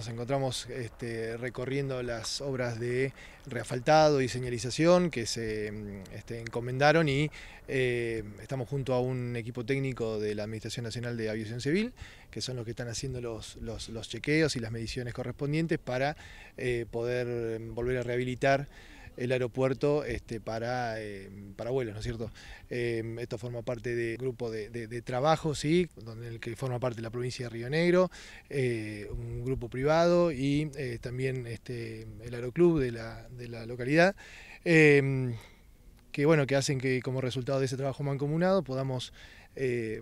Nos encontramos este, recorriendo las obras de reafaltado y señalización que se mm, este, encomendaron y eh, estamos junto a un equipo técnico de la Administración Nacional de Aviación Civil, que son los que están haciendo los, chequeos y las mediciones correspondientes para eh, poder mm, volver a rehabilitar el aeropuerto este, para, eh, para vuelos, ¿no es cierto? Eh, esto forma parte del grupo de, de, trabajo, ¿sí? Donde el que forma parte la provincia de Río Negro, eh, un grupo privado y también este, el aeroclub de la, de la localidad que bueno, que hacen que como resultado de ese trabajo mancomunado podamos eh,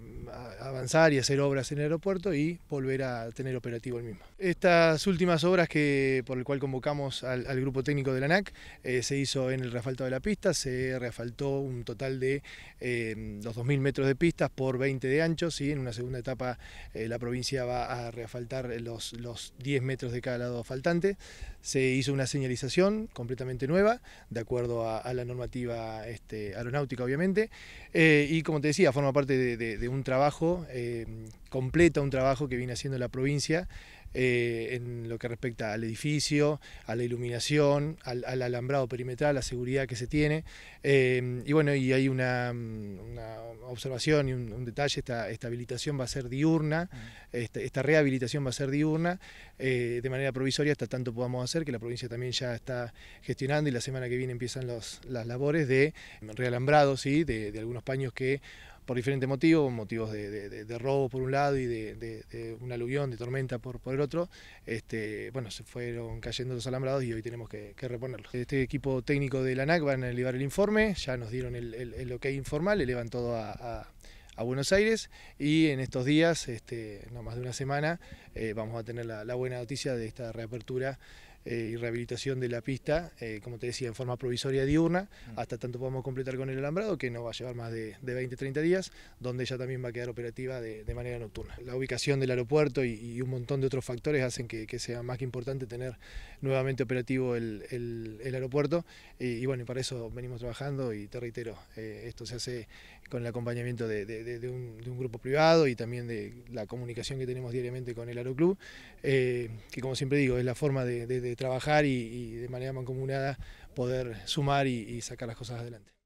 avanzar y hacer obras en el aeropuerto y volver a tener operativo el mismo. Estas últimas obras que, por el cual convocamos al, grupo técnico de la ANAC eh, se hizo en el reasfalto de la pista, se reasfaltó un total de eh, los 2.000 metros de pistas por 20 de ancho, ¿sí? en una segunda etapa la provincia va a reasfaltar los, los 10 metros de cada lado faltante, se hizo una señalización completamente nueva, de acuerdo a, la normativa este, aeronáutica obviamente, y como te decía, forma parte de, un trabajo, eh, completa un trabajo que viene haciendo la provincia eh, en lo que respecta al edificio, a la iluminación, al, alambrado perimetral, la seguridad que se tiene. Eh, y bueno, y hay una, observación y un, detalle, esta, esta, habilitación va a ser diurna, mm. este, esta, rehabilitación va a ser diurna de manera provisoria hasta tanto podamos hacer, que la provincia también ya está gestionando y la semana que viene empiezan las labores de realambrado, de algunos paños que por diferentes motivos, motivos de, robo por un lado y de, una un aluvión, de tormenta por, el otro, este, bueno, se fueron cayendo los alambrados y hoy tenemos que, reponerlos. Este equipo técnico de la NAC van a elevar el informe, ya nos dieron el, el, ok informal, elevan todo a, Buenos Aires y en estos días, este, no más de una semana, eh, vamos a tener la buena noticia de esta reapertura eh, y rehabilitación de la pista, eh, como te decía, en forma provisoria diurna, mm. hasta tanto podamos completar con el alambrado, que no va a llevar más de, 20-30 días, donde ya también va a quedar operativa de, manera nocturna. La ubicación del aeropuerto y, un montón de otros factores hacen que, sea más que importante tener nuevamente operativo el, aeropuerto, y, bueno, para eso venimos trabajando y te reitero, eh, esto se hace con el acompañamiento de, un, grupo privado y también de la comunicación que tenemos diariamente con el Aeroclub, eh, que como siempre digo, es la forma de, trabajar y, de manera mancomunada poder sumar y sacar las cosas adelante.